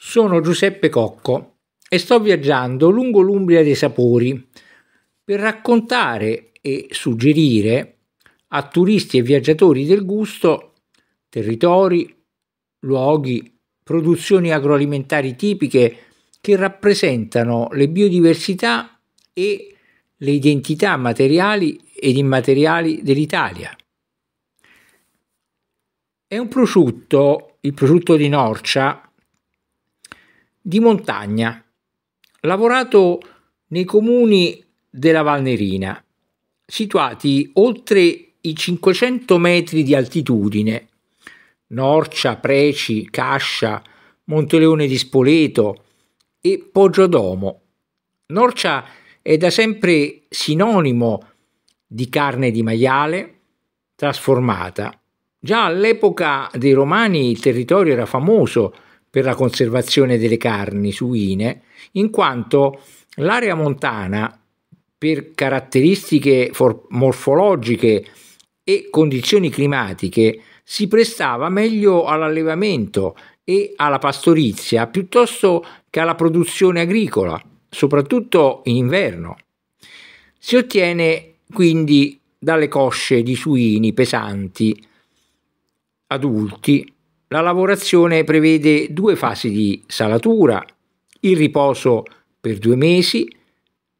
Sono Giuseppe Cocco e sto viaggiando lungo l'Umbria dei Sapori per raccontare e suggerire a turisti e viaggiatori del gusto territori, luoghi, produzioni agroalimentari tipiche che rappresentano le biodiversità e le identità materiali ed immateriali dell'Italia. È un prosciutto, il prosciutto di Norcia, di montagna, lavorato nei comuni della Valnerina, situati oltre i 500 metri di altitudine, Norcia, Preci, Cascia, Monteleone di Spoleto e Poggiodomo. Norcia è da sempre sinonimo di carne di maiale trasformata. Già all'epoca dei Romani il territorio era famoso per la conservazione delle carni suine, in quanto l'area montana, per caratteristiche morfologiche e condizioni climatiche, si prestava meglio all'allevamento e alla pastorizia piuttosto che alla produzione agricola, soprattutto in inverno. Si ottiene quindi dalle cosce di suini pesanti adulti la lavorazione prevede due fasi di salatura, il riposo per due mesi,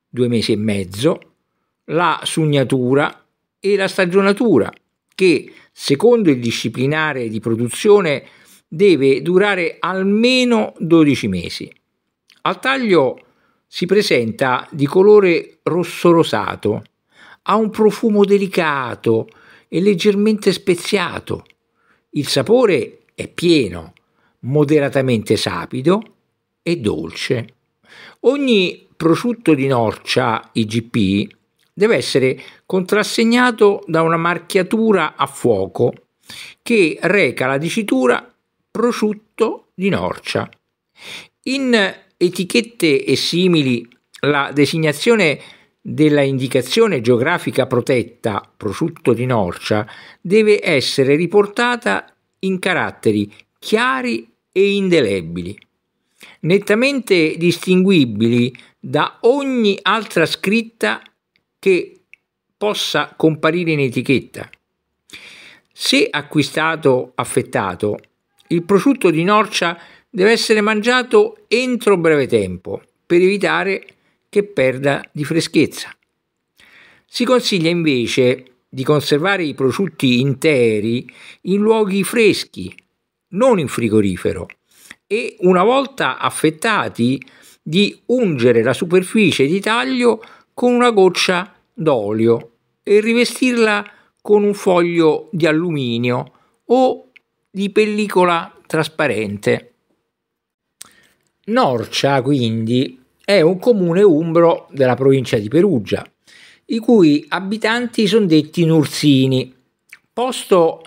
due mesi e mezzo, la sugnatura e la stagionatura, che secondo il disciplinare di produzione deve durare almeno 12 mesi. Al taglio si presenta di colore rosso rosato, ha un profumo delicato e leggermente speziato. Il sapore è pieno, moderatamente sapido e dolce. Ogni prosciutto di Norcia IGP deve essere contrassegnato da una marchiatura a fuoco che reca la dicitura prosciutto di Norcia. In etichette e simili la designazione della indicazione geografica protetta prosciutto di Norcia deve essere riportata in caratteri chiari e indelebili, nettamente distinguibili da ogni altra scritta che possa comparire in etichetta. Se acquistato affettato, il prosciutto di Norcia deve essere mangiato entro breve tempo per evitare che perda di freschezza. Si consiglia invece di conservare i prosciutti interi in luoghi freschi, non in frigorifero, e una volta affettati di ungere la superficie di taglio con una goccia d'olio e rivestirla con un foglio di alluminio o di pellicola trasparente. Norcia, quindi, è un comune umbro della provincia di Perugia i cui abitanti sono detti Nursini. Posto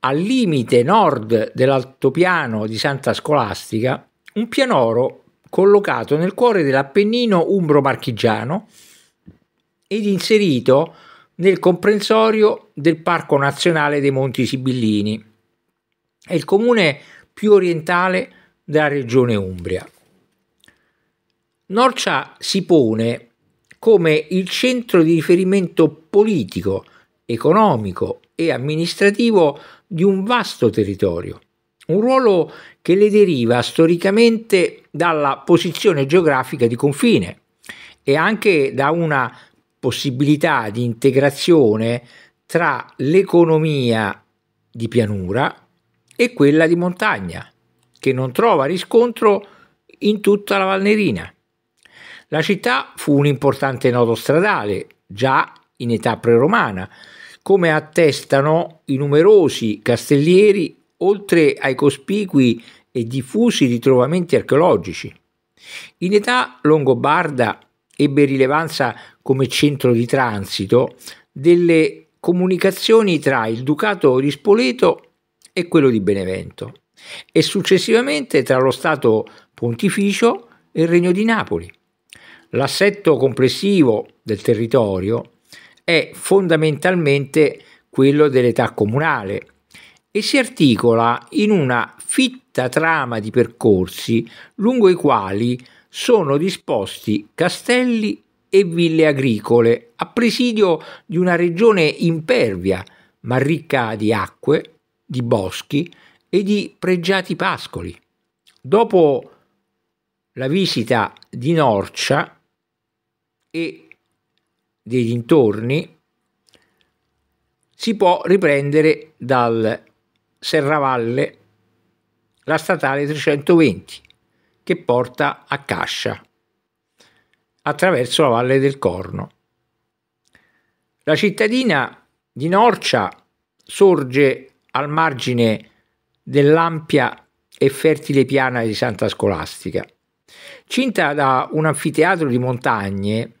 al limite nord dell'altopiano di Santa Scolastica, un pianoro collocato nel cuore dell'Appennino umbro-marchigiano ed inserito nel comprensorio del Parco Nazionale dei Monti Sibillini. È il comune più orientale della regione Umbria. Norcia si pone come il centro di riferimento politico, economico e amministrativo di un vasto territorio, un ruolo che le deriva storicamente dalla posizione geografica di confine e anche da una possibilità di integrazione tra l'economia di pianura e quella di montagna, che non trova riscontro in tutta la Valnerina. La città fu un importante nodo stradale già in età preromana, come attestano i numerosi castellieri, oltre ai cospicui e diffusi ritrovamenti archeologici. In età longobarda ebbe rilevanza come centro di transito delle comunicazioni tra il ducato di Spoleto e quello di Benevento e successivamente tra lo Stato pontificio e il Regno di Napoli. L'assetto complessivo del territorio è fondamentalmente quello dell'età comunale e si articola in una fitta trama di percorsi lungo i quali sono disposti castelli e ville agricole a presidio di una regione impervia ma ricca di acque, di boschi e di pregiati pascoli. Dopo la visita di Norcia e dei dintorni si può riprendere dal Serravalle la statale 320 che porta a Cascia attraverso la Valle del Corno. La cittadina di Norcia sorge al margine dell'ampia e fertile piana di Santa Scolastica, cinta da un anfiteatro di montagne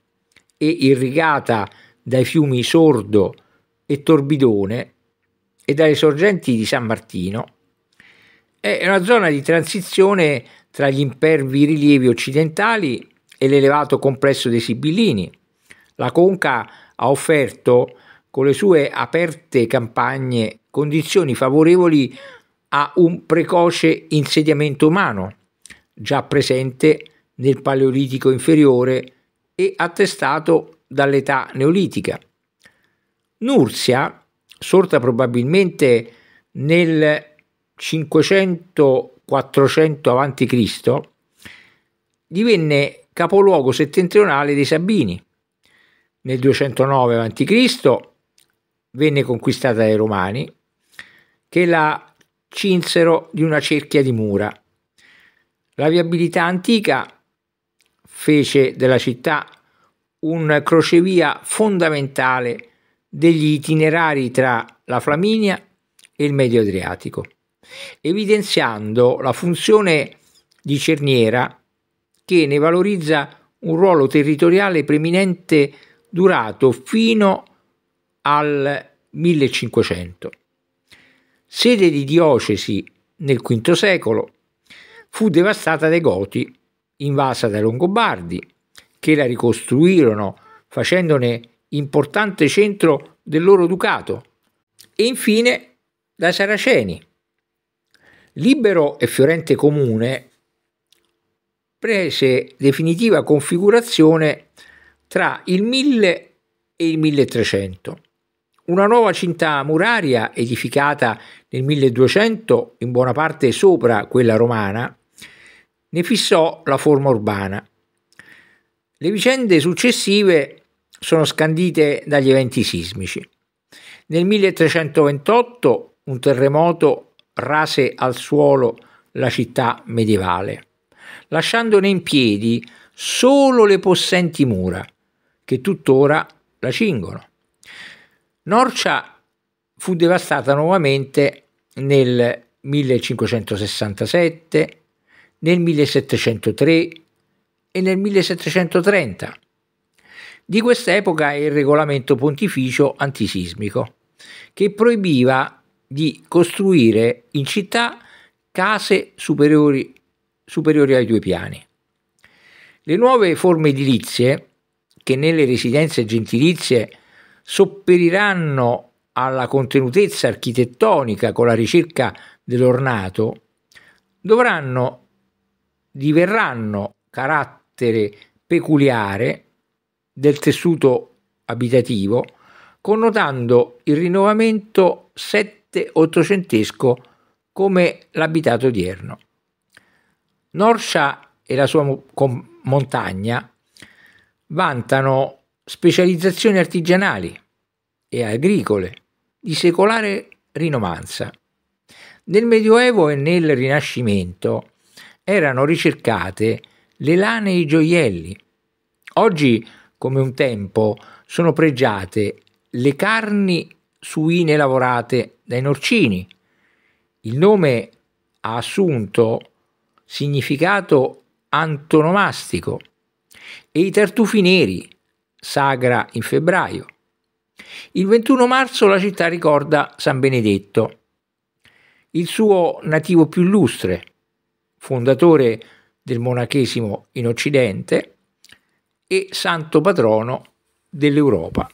e irrigata dai fiumi Sordo e Torbidone e dalle sorgenti di San Martino, è una zona di transizione tra gli impervi rilievi occidentali e l'elevato complesso dei Sibillini. La conca ha offerto con le sue aperte campagne condizioni favorevoli a un precoce insediamento umano, già presente nel Paleolitico inferiore e attestato dall'età neolitica. Nursia, sorta probabilmente nel 500-400 a.C., divenne capoluogo settentrionale dei Sabini. Nel 209 a.C. venne conquistata dai Romani, che la cinsero di una cerchia di mura. La viabilità antica fece della città un crocevia fondamentale degli itinerari tra la Flaminia e il Medio Adriatico, evidenziando la funzione di cerniera che ne valorizza un ruolo territoriale preminente durato fino al 1500. Sede di diocesi nel V secolo, fu devastata dai Goti invasa dai Longobardi, che la ricostruirono facendone importante centro del loro ducato, e infine dai Saraceni. Libero e fiorente comune prese definitiva configurazione tra il 1000 e il 1300. Una nuova cinta muraria edificata nel 1200 in buona parte sopra quella romana ne fissò la forma urbana. Le vicende successive sono scandite dagli eventi sismici. Nel 1328 un terremoto rase al suolo la città medievale, lasciandone in piedi solo le possenti mura, che tuttora la cingono. Norcia fu devastata nuovamente nel 1567, nel 1703 e nel 1730. Di quest'epoca è il regolamento pontificio antisismico, che proibiva di costruire in città case superiori, superiori ai due piani. Le nuove forme edilizie, che nelle residenze gentilizie sopperiranno alla contenutezza architettonica con la ricerca dell'ornato, dovranno diverranno carattere peculiare del tessuto abitativo, connotando il rinnovamento sette-ottocentesco come l'abitato odierno. Norcia e la sua montagna vantano specializzazioni artigianali e agricole di secolare rinomanza. Nel Medioevo e nel Rinascimento erano ricercate le lane e i gioielli. Oggi, come un tempo, sono pregiate le carni suine lavorate dai norcini. Il nome ha assunto significato antonomastico e i tartufi neri, sagra in febbraio. Il 21 marzo la città ricorda San Benedetto, il suo nativo più illustre, fondatore del monachesimo in Occidente e santo patrono dell'Europa.